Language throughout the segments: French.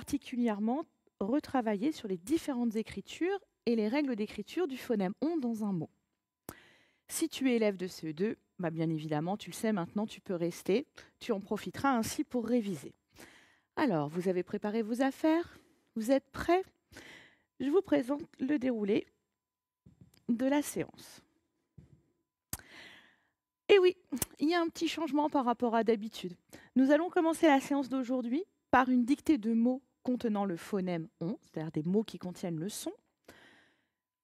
particulièrement retravailler sur les différentes écritures et les règles d'écriture du phonème on dans un mot. Si tu es élève de CE2, bah, bien évidemment, tu le sais maintenant, tu peux rester. Tu en profiteras ainsi pour réviser. Alors, vous avez préparé vos affaires Vous êtes prêts Je vous présente le déroulé de la séance. Et eh oui, il y a un petit changement par rapport à d'habitude. Nous allons commencer la séance d'aujourd'hui par une dictée de mots contenant le phonème on, c'est-à-dire des mots qui contiennent le son.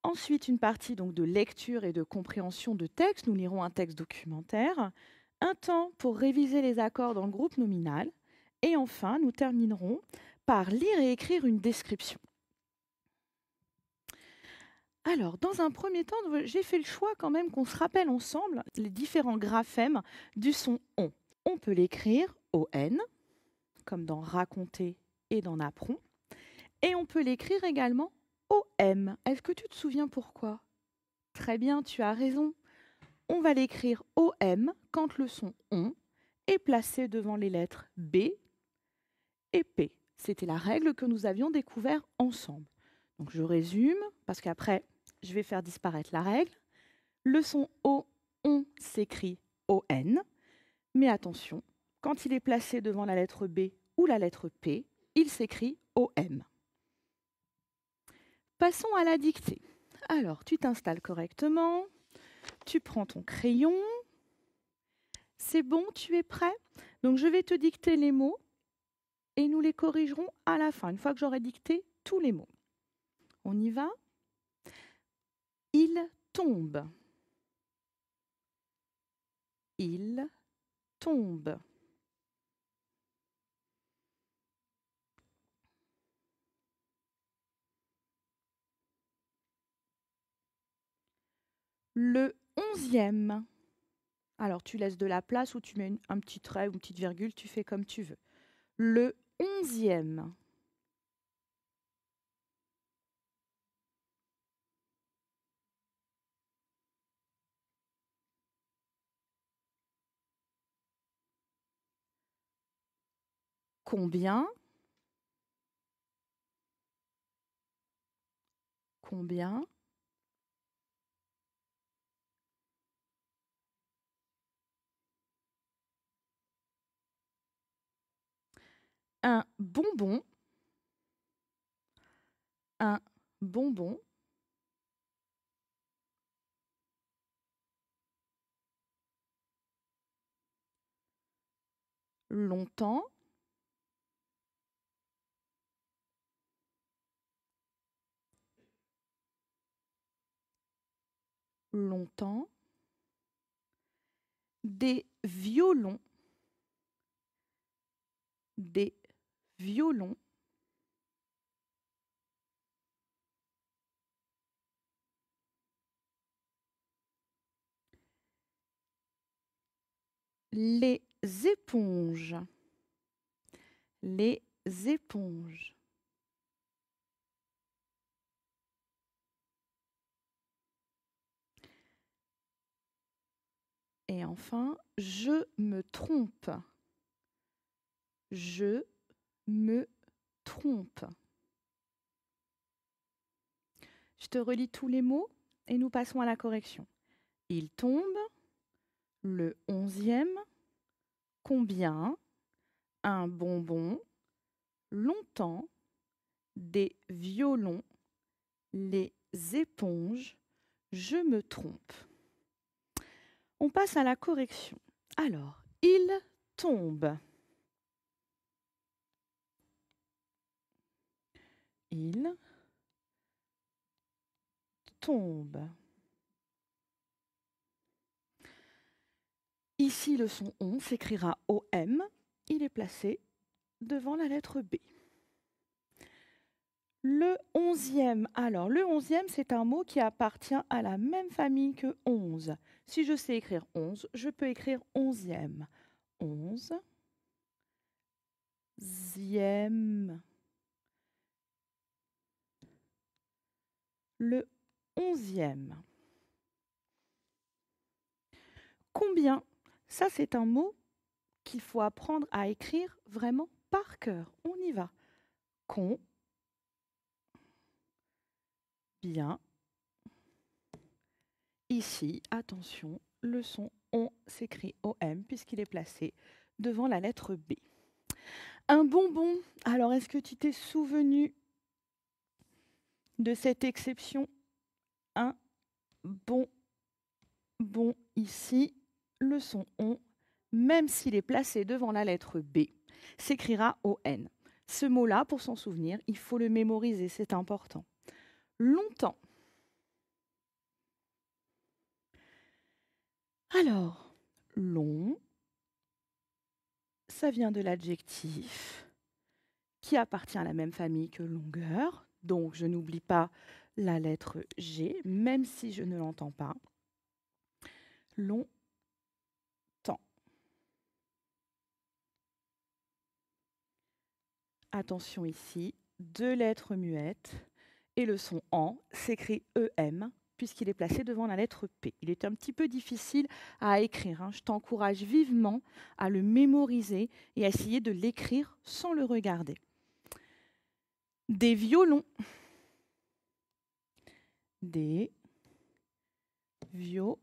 Ensuite, une partie donc de lecture et de compréhension de texte. Nous lirons un texte documentaire. Un temps pour réviser les accords dans le groupe nominal. Et enfin, nous terminerons par lire et écrire une description. Alors, dans un premier temps, j'ai fait le choix quand même qu'on se rappelle ensemble les différents graphèmes du son on. On peut l'écrire ON, comme dans raconter et dans apron. Et on peut l'écrire également OM. Est-ce que tu te souviens pourquoi Très bien, tu as raison. On va l'écrire OM quand le son on est placé devant les lettres B et P. C'était la règle que nous avions découvert ensemble. Donc je résume, parce qu'après, je vais faire disparaître la règle. Le son O, on s'écrit ON, mais attention, quand il est placé devant la lettre B ou la lettre P, il s'écrit OM. Passons à la dictée. Alors, tu t'installes correctement, tu prends ton crayon, c'est bon, tu es prêt Donc, je vais te dicter les mots et nous les corrigerons à la fin, une fois que j'aurai dicté tous les mots. On y va Il tombe. Il tombe. Le onzième. Alors tu laisses de la place ou tu mets un petit trait ou une petite virgule, tu fais comme tu veux. Le onzième. Combien Combien un bonbon, un bonbon, longtemps, longtemps, des violons, des violon les éponges. Les éponges. Et enfin, je me trompe. Je me trompe. Je te relis tous les mots et nous passons à la correction. Il tombe, le onzième, combien, un bonbon, longtemps, des violons, les éponges, je me trompe. On passe à la correction. Alors, il tombe. il tombe. Ici, le son on s'écrira OM. Il est placé devant la lettre B. Le onzième, alors le onzième, c'est un mot qui appartient à la même famille que onze. Si je sais écrire onze, je peux écrire onzième. Onze, zième, le onzième. Combien Ça, c'est un mot qu'il faut apprendre à écrire vraiment par cœur. On y va. Con. Bien. Ici, attention, le son on s'écrit OM puisqu'il est placé devant la lettre B. Un bonbon. Alors, est-ce que tu t'es souvenu de cette exception un bon bon ici, le son on, même s'il est placé devant la lettre B, s'écrira on. Ce mot-là, pour s'en souvenir, il faut le mémoriser, c'est important. Longtemps. Alors, long, ça vient de l'adjectif qui appartient à la même famille que longueur, donc je n'oublie pas la lettre G, même si je ne l'entends pas. Long temps. Attention ici, deux lettres muettes et le son en s'écrit EM puisqu'il est placé devant la lettre P. Il est un petit peu difficile à écrire. Hein. Je t'encourage vivement à le mémoriser et à essayer de l'écrire sans le regarder des violons. Des violons.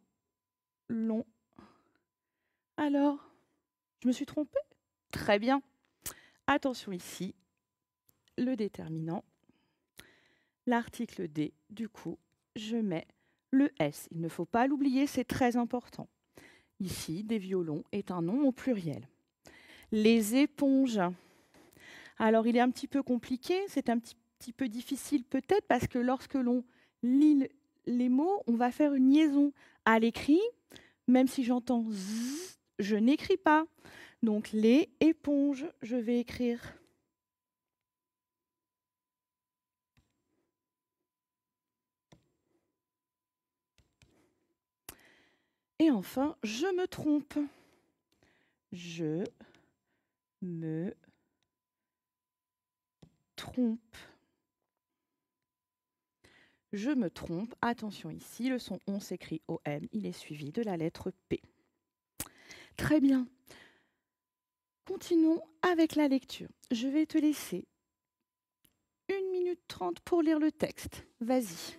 Alors, je me suis trompée Très bien. Attention ici, le déterminant. L'article D, du coup, je mets le S. Il ne faut pas l'oublier, c'est très important. Ici, des violons est un nom au pluriel. Les éponges. Alors il est un petit peu compliqué, c'est un petit, peu difficile peut-être parce que lorsque l'on lit les mots, on va faire une liaison à l'écrit. Même si j'entends z, je n'écris pas. Donc les éponges, je vais écrire. Et enfin, je me trompe. Je me trompe. Je me trompe. Attention ici, le son on s'écrit OM, il est suivi de la lettre P. Très bien. Continuons avec la lecture. Je vais te laisser une minute trente pour lire le texte. Vas-y.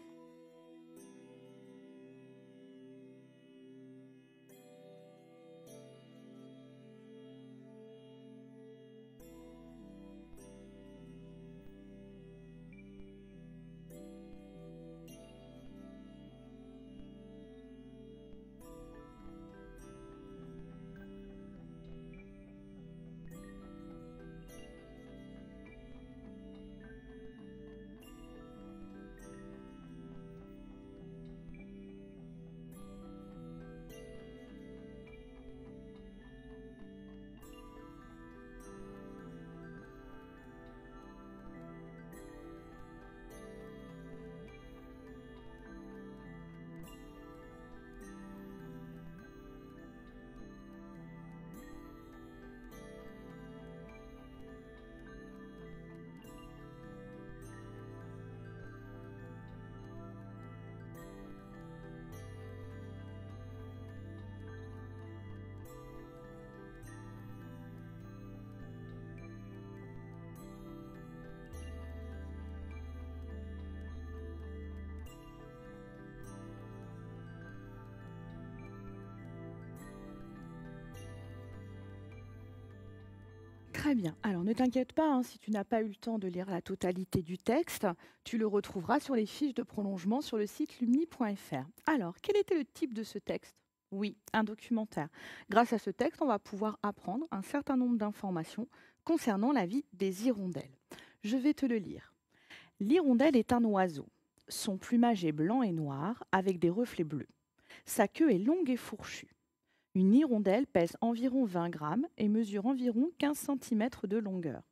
Très bien. Alors ne t'inquiète pas, hein, si tu n'as pas eu le temps de lire la totalité du texte, tu le retrouveras sur les fiches de prolongement sur le site lumni.fr. Alors, quel était le type de ce texte Oui, un documentaire. Grâce à ce texte, on va pouvoir apprendre un certain nombre d'informations concernant la vie des hirondelles. Je vais te le lire. L'hirondelle est un oiseau. Son plumage est blanc et noir avec des reflets bleus. Sa queue est longue et fourchue. Une hirondelle pèse environ 20 grammes et mesure environ 15 cm de longueur.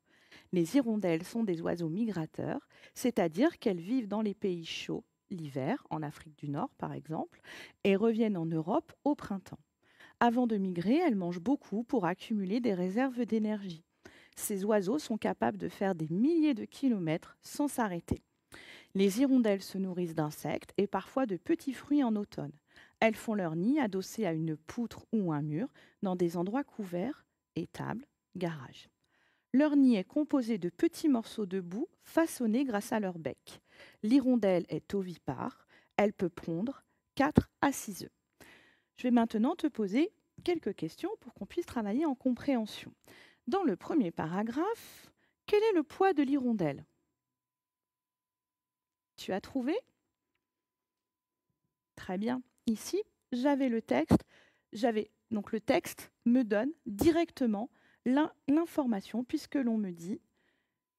Les hirondelles sont des oiseaux migrateurs, c'est-à-dire qu'elles vivent dans les pays chauds l'hiver, en Afrique du Nord par exemple, et reviennent en Europe au printemps. Avant de migrer, elles mangent beaucoup pour accumuler des réserves d'énergie. Ces oiseaux sont capables de faire des milliers de kilomètres sans s'arrêter. Les hirondelles se nourrissent d'insectes et parfois de petits fruits en automne. Elles font leur nid adossé à une poutre ou un mur dans des endroits couverts, étables, garages. Leur nid est composé de petits morceaux de boue façonnés grâce à leur bec. L'hirondelle est ovipare, elle peut pondre 4 à 6 œufs. Je vais maintenant te poser quelques questions pour qu'on puisse travailler en compréhension. Dans le premier paragraphe, quel est le poids de l'hirondelle Tu as trouvé Très bien ici, j'avais le texte, j'avais donc le texte me donne directement l'information puisque l'on me dit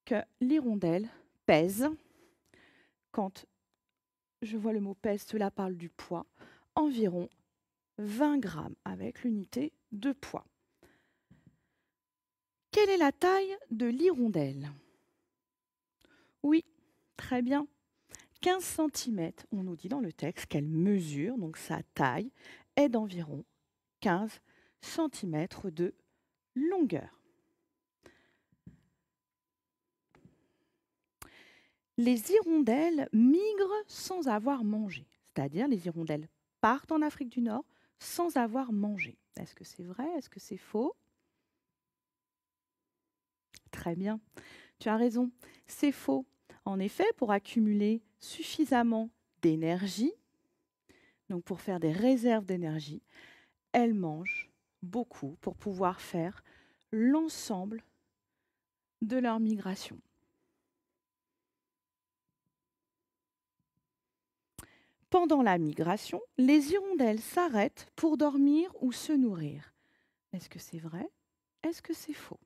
que l'hirondelle pèse quand je vois le mot pèse, cela parle du poids, environ 20 grammes avec l'unité de poids. Quelle est la taille de l'hirondelle Oui, très bien, 15 cm, on nous dit dans le texte qu'elle mesure, donc sa taille est d'environ 15 cm de longueur. Les hirondelles migrent sans avoir mangé, c'est-à-dire les hirondelles partent en Afrique du Nord sans avoir mangé. Est-ce que c'est vrai Est-ce que c'est faux Très bien, tu as raison, c'est faux. En effet, pour accumuler suffisamment d'énergie, donc pour faire des réserves d'énergie, elles mangent beaucoup pour pouvoir faire l'ensemble de leur migration. Pendant la migration, les hirondelles s'arrêtent pour dormir ou se nourrir. Est-ce que c'est vrai Est-ce que c'est faux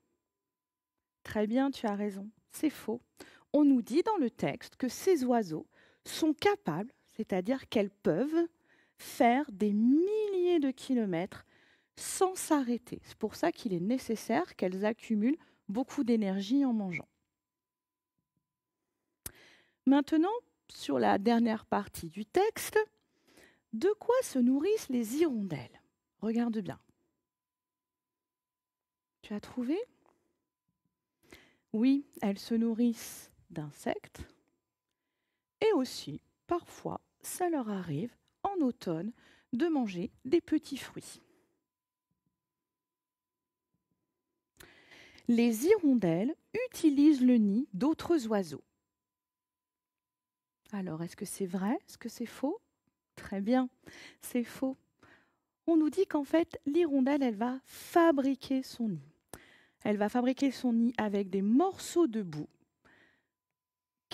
Très bien, tu as raison, c'est faux on nous dit dans le texte que ces oiseaux sont capables, c'est-à-dire qu'elles peuvent faire des milliers de kilomètres sans s'arrêter. C'est pour ça qu'il est nécessaire qu'elles accumulent beaucoup d'énergie en mangeant. Maintenant, sur la dernière partie du texte, de quoi se nourrissent les hirondelles Regarde bien. Tu as trouvé Oui, elles se nourrissent d'insectes. Et aussi, parfois, ça leur arrive en automne de manger des petits fruits. Les hirondelles utilisent le nid d'autres oiseaux. Alors, est-ce que c'est vrai Est-ce que c'est faux Très bien, c'est faux. On nous dit qu'en fait, l'hirondelle, elle va fabriquer son nid. Elle va fabriquer son nid avec des morceaux de boue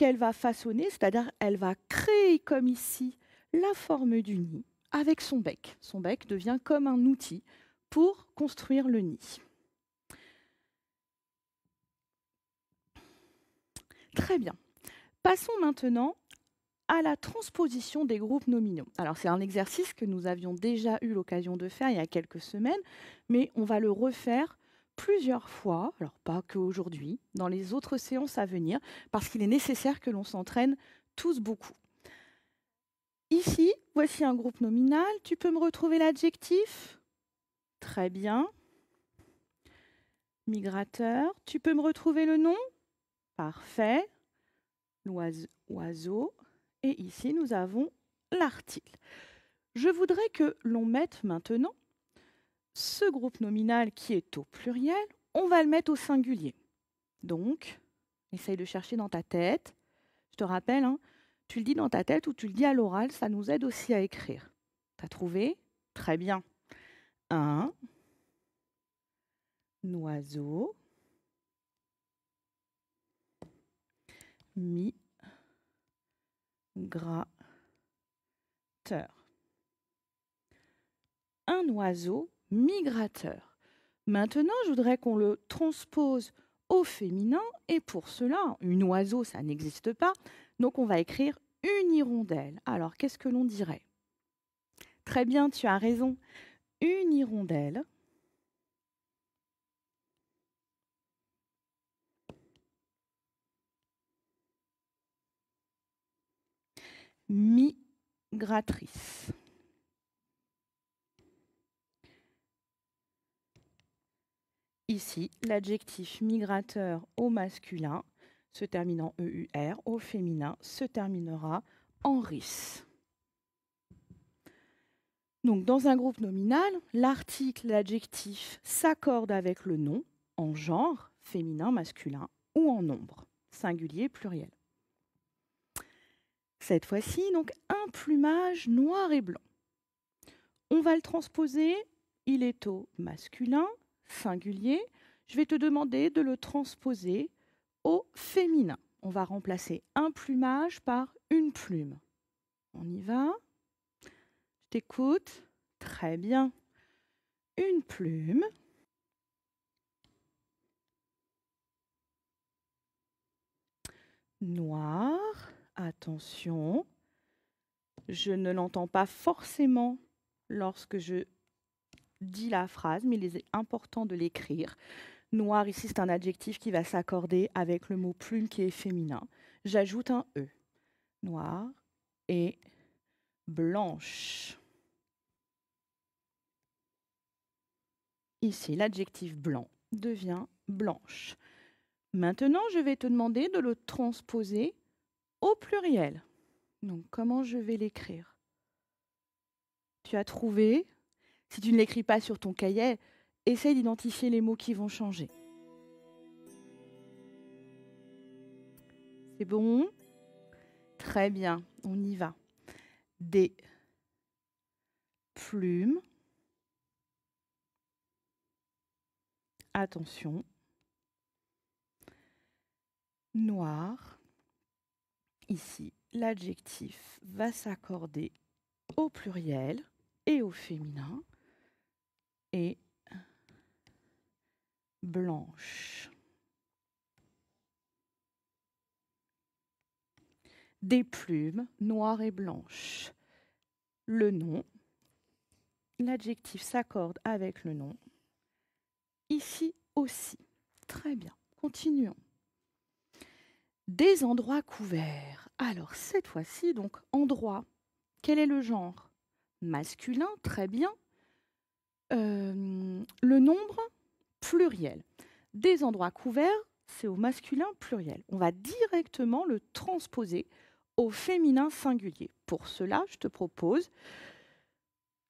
elle va façonner, c'est-à-dire elle va créer comme ici la forme du nid avec son bec. Son bec devient comme un outil pour construire le nid. Très bien. Passons maintenant à la transposition des groupes nominaux. Alors c'est un exercice que nous avions déjà eu l'occasion de faire il y a quelques semaines, mais on va le refaire plusieurs fois, alors pas qu'aujourd'hui, dans les autres séances à venir, parce qu'il est nécessaire que l'on s'entraîne tous beaucoup. Ici, voici un groupe nominal. Tu peux me retrouver l'adjectif Très bien. Migrateur. Tu peux me retrouver le nom Parfait. Oiseau. Et ici, nous avons l'article. Je voudrais que l'on mette maintenant ce groupe nominal qui est au pluriel, on va le mettre au singulier. Donc, essaye de chercher dans ta tête. Je te rappelle, hein, tu le dis dans ta tête ou tu le dis à l'oral, ça nous aide aussi à écrire. T'as trouvé Très bien. Un oiseau migrateur. Un oiseau migrateur. Maintenant, je voudrais qu'on le transpose au féminin, et pour cela, une oiseau, ça n'existe pas, donc on va écrire une hirondelle. Alors, qu'est-ce que l'on dirait Très bien, tu as raison. Une hirondelle. migratrice. Ici, l'adjectif migrateur au masculin se terminant EUR au féminin se terminera en RIS. Donc, dans un groupe nominal, l'article, l'adjectif s'accorde avec le nom en genre, féminin, masculin ou en nombre, singulier, pluriel. Cette fois-ci, donc un plumage noir et blanc. On va le transposer, il est au masculin, singulier, je vais te demander de le transposer au féminin. On va remplacer un plumage par une plume. On y va. Je t'écoute. Très bien. Une plume. Noir. Attention. Je ne l'entends pas forcément lorsque je dit la phrase, mais il est important de l'écrire. Noir, ici, c'est un adjectif qui va s'accorder avec le mot plume qui est féminin. J'ajoute un E. Noir et blanche. Ici, l'adjectif blanc devient blanche. Maintenant, je vais te demander de le transposer au pluriel. Donc, comment je vais l'écrire Tu as trouvé si tu ne l'écris pas sur ton cahier, essaye d'identifier les mots qui vont changer. C'est bon Très bien, on y va. Des plumes. Attention. Noir. Ici, l'adjectif va s'accorder au pluriel et au féminin et blanche. Des plumes noires et blanches. Le nom. L'adjectif s'accorde avec le nom. Ici aussi. Très bien. Continuons. Des endroits couverts. Alors cette fois-ci, donc endroit. Quel est le genre Masculin, très bien. Euh, le nombre pluriel. Des endroits couverts, c'est au masculin pluriel. On va directement le transposer au féminin singulier. Pour cela, je te propose,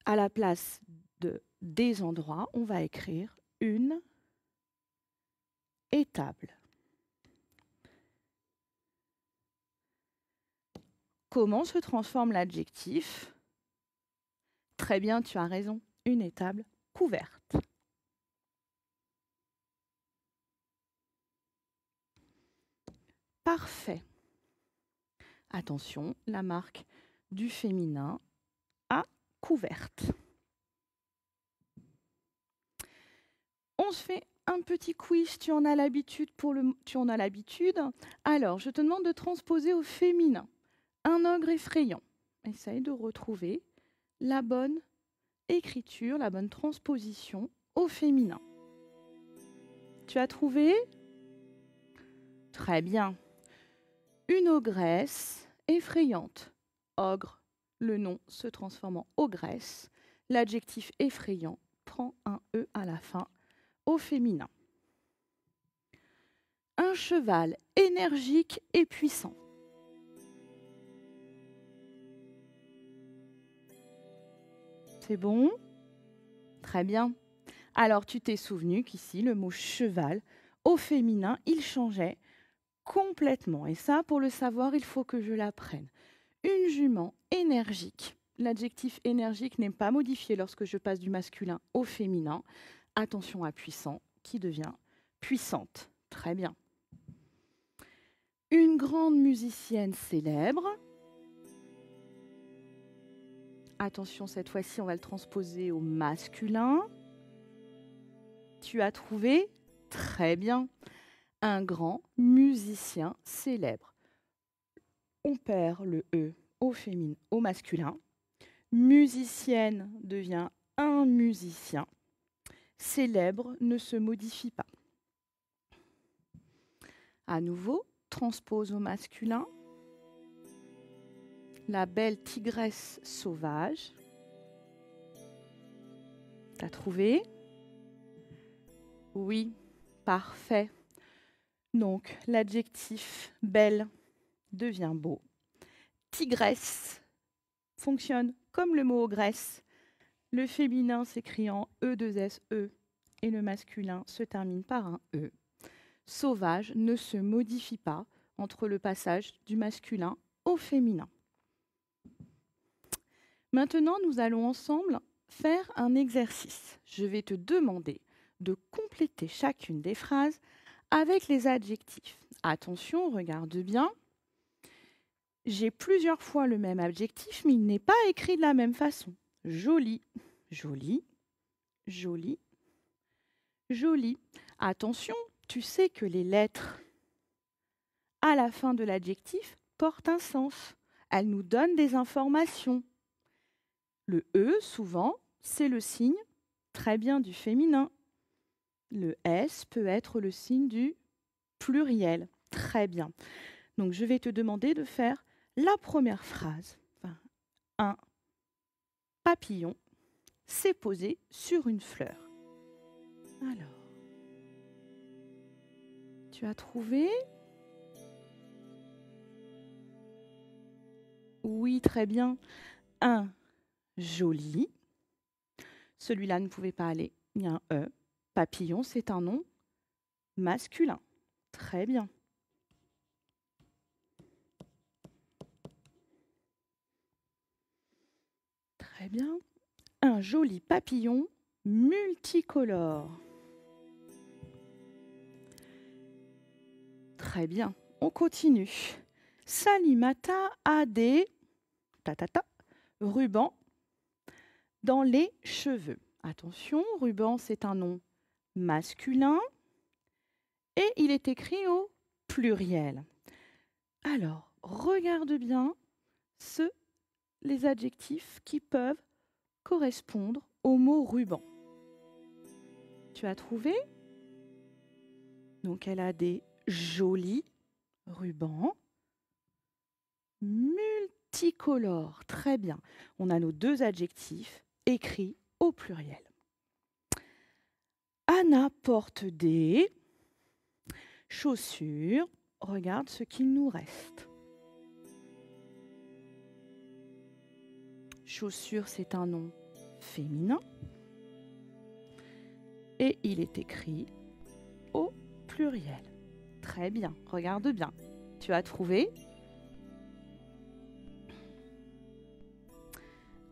à la place de des endroits, on va écrire une étable. Comment se transforme l'adjectif Très bien, tu as raison, une étable couverte. Parfait. Attention, la marque du féminin à couverte. On se fait un petit quiz, tu en as l'habitude pour le tu en as l'habitude. Alors, je te demande de transposer au féminin. Un ogre effrayant. Essaye de retrouver la bonne écriture, la bonne transposition au féminin. Tu as trouvé Très bien. Une ogresse effrayante. Ogre, le nom se transforme en ogresse. L'adjectif effrayant prend un E à la fin au féminin. Un cheval énergique et puissant. c'est bon Très bien. Alors tu t'es souvenu qu'ici, le mot cheval, au féminin, il changeait complètement. Et ça, pour le savoir, il faut que je l'apprenne. Une jument énergique. L'adjectif énergique n'est pas modifié lorsque je passe du masculin au féminin. Attention à puissant, qui devient puissante. Très bien. Une grande musicienne célèbre, Attention, cette fois-ci, on va le transposer au masculin. Tu as trouvé Très bien. Un grand musicien célèbre. On perd le E au féminin, au masculin. Musicienne devient un musicien. Célèbre ne se modifie pas. À nouveau, transpose au masculin la belle tigresse sauvage. T'as trouvé Oui, parfait. Donc, l'adjectif belle devient beau. Tigresse fonctionne comme le mot graisse. Le féminin s'écrit en E2SE e et le masculin se termine par un E. Sauvage ne se modifie pas entre le passage du masculin au féminin. Maintenant, nous allons ensemble faire un exercice. Je vais te demander de compléter chacune des phrases avec les adjectifs. Attention, regarde bien. J'ai plusieurs fois le même adjectif, mais il n'est pas écrit de la même façon. Joli, joli, joli, joli. Attention, tu sais que les lettres à la fin de l'adjectif portent un sens. Elles nous donnent des informations. Le E, souvent, c'est le signe très bien du féminin. Le S peut être le signe du pluriel. Très bien. Donc je vais te demander de faire la première phrase. un papillon s'est posé sur une fleur. Alors, tu as trouvé Oui, très bien. Un joli. Celui-là ne pouvait pas aller, il y a un E. Papillon, c'est un nom masculin. Très bien. Très bien. Un joli papillon multicolore. Très bien. On continue. Salimata a des ta, ta, ta, rubans dans les cheveux. Attention, ruban, c'est un nom masculin et il est écrit au pluriel. Alors, regarde bien ce, les adjectifs qui peuvent correspondre au mot ruban. Tu as trouvé Donc, elle a des jolis rubans multicolores. Très bien. On a nos deux adjectifs écrit au pluriel. Anna porte des chaussures. Regarde ce qu'il nous reste. Chaussures, c'est un nom féminin. Et il est écrit au pluriel. Très bien, regarde bien. Tu as trouvé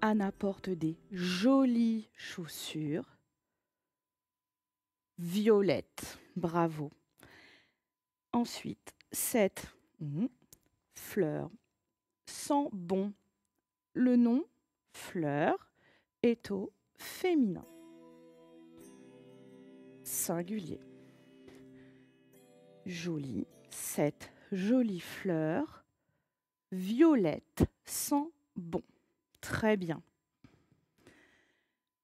Anna porte des jolies chaussures violettes. Bravo. Ensuite, cette mhm. fleur sans bon. Le nom fleur est au féminin. Singulier. Jolie, cette jolie fleur violette sans bon. Très bien.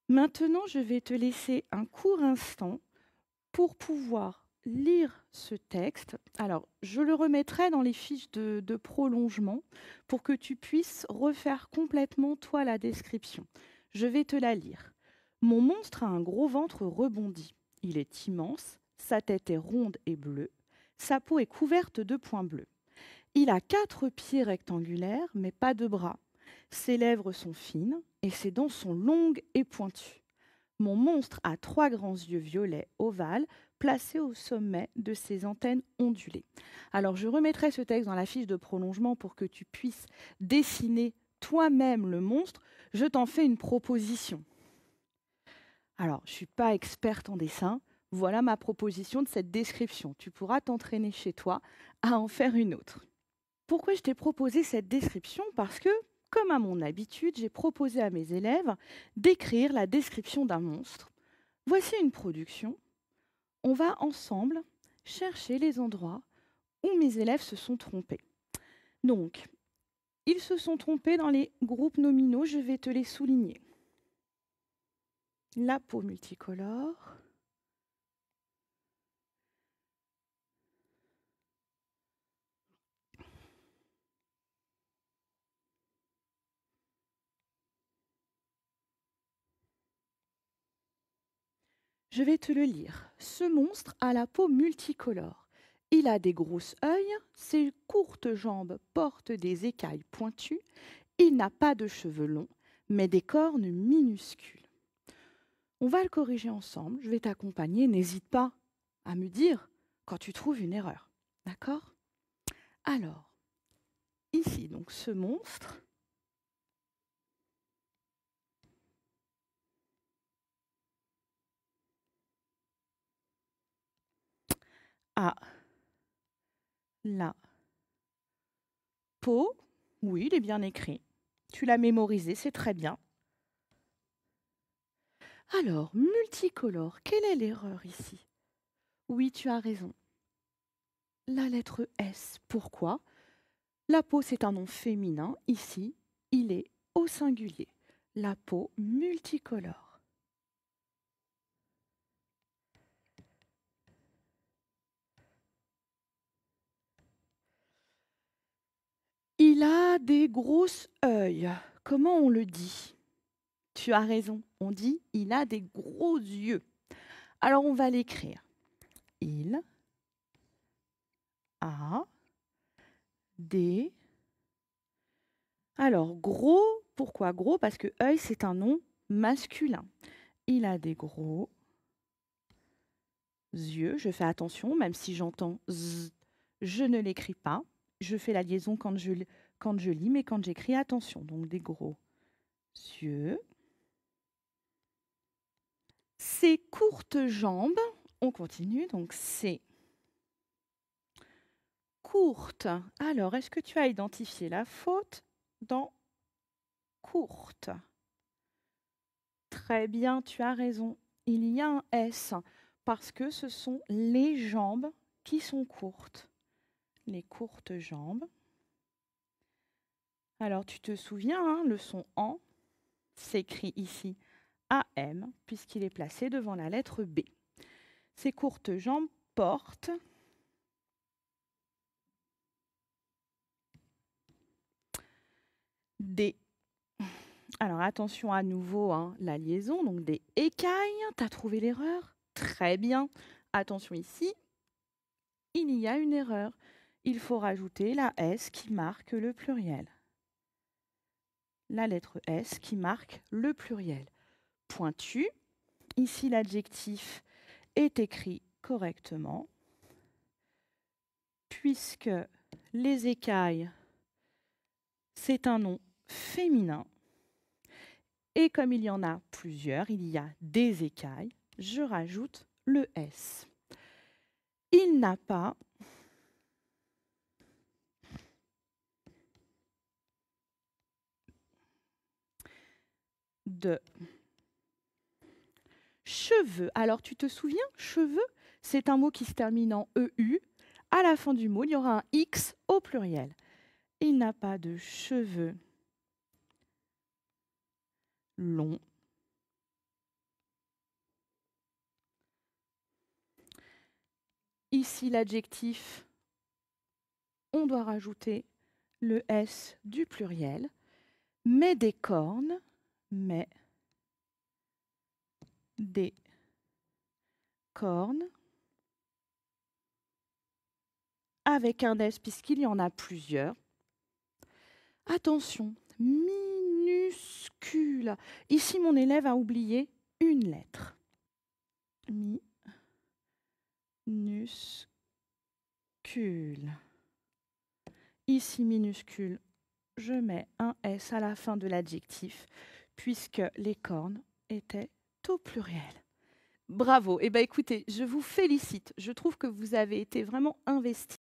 Maintenant, je vais te laisser un court instant pour pouvoir lire ce texte. Alors, je le remettrai dans les fiches de, prolongement pour que tu puisses refaire complètement toi la description. Je vais te la lire. Mon monstre a un gros ventre rebondi. Il est immense, sa tête est ronde et bleue, sa peau est couverte de points bleus. Il a quatre pieds rectangulaires, mais pas de bras. Ses lèvres sont fines et ses dents sont longues et pointues. Mon monstre a trois grands yeux violets ovales placés au sommet de ses antennes ondulées. Alors je remettrai ce texte dans la fiche de prolongement pour que tu puisses dessiner toi-même le monstre. Je t'en fais une proposition. Alors je ne suis pas experte en dessin. Voilà ma proposition de cette description. Tu pourras t'entraîner chez toi à en faire une autre. Pourquoi je t'ai proposé cette description Parce que comme à mon habitude, j'ai proposé à mes élèves d'écrire la description d'un monstre. Voici une production. On va ensemble chercher les endroits où mes élèves se sont trompés. Donc, ils se sont trompés dans les groupes nominaux, je vais te les souligner. La peau multicolore, Je vais te le lire. Ce monstre a la peau multicolore. Il a des grosses œils, ses courtes jambes portent des écailles pointues, il n'a pas de cheveux longs, mais des cornes minuscules. On va le corriger ensemble, je vais t'accompagner, n'hésite pas à me dire quand tu trouves une erreur. D'accord Alors, ici, donc ce monstre, Ah. à la peau. Oui, il est bien écrit. Tu l'as mémorisé, c'est très bien. Alors, multicolore, quelle est l'erreur ici Oui, tu as raison. La lettre S, pourquoi La peau, c'est un nom féminin. Ici, il est au singulier. La peau multicolore. Il a des grosses œils. Comment on le dit Tu as raison, on dit il a des gros yeux. Alors on va l'écrire. Il a des... Alors gros, pourquoi gros Parce que œil, c'est un nom masculin. Il a des gros yeux. Je fais attention, même si j'entends z, je ne l'écris pas. Je fais la liaison quand je quand je lis, mais quand j'écris, attention. Donc des gros yeux. Ces courtes jambes, on continue, donc c'est courte. Alors, est-ce que tu as identifié la faute dans courte Très bien, tu as raison. Il y a un S parce que ce sont les jambes qui sont courtes. Les courtes jambes. Alors tu te souviens, hein, le son en s'écrit ici AM puisqu'il est placé devant la lettre B. Ses courtes jambes portent des... Alors attention à nouveau, hein, la liaison, donc des écailles, t'as trouvé l'erreur Très bien. Attention ici, il y a une erreur. Il faut rajouter la S qui marque le pluriel la lettre S qui marque le pluriel pointu. Ici, l'adjectif est écrit correctement, puisque les écailles, c'est un nom féminin. Et comme il y en a plusieurs, il y a des écailles, je rajoute le S. Il n'a pas cheveux. Alors, tu te souviens, cheveux, c'est un mot qui se termine en EU. À la fin du mot, il y aura un X au pluriel. Il n'a pas de cheveux longs. Ici, l'adjectif, on doit rajouter le S du pluriel, mais des cornes mais des cornes avec un S puisqu'il y en a plusieurs. Attention, minuscule. Ici, mon élève a oublié une lettre. Minuscule. Ici, minuscule, je mets un S à la fin de l'adjectif puisque les cornes étaient au pluriel. Bravo. Eh bien, écoutez, je vous félicite. Je trouve que vous avez été vraiment investi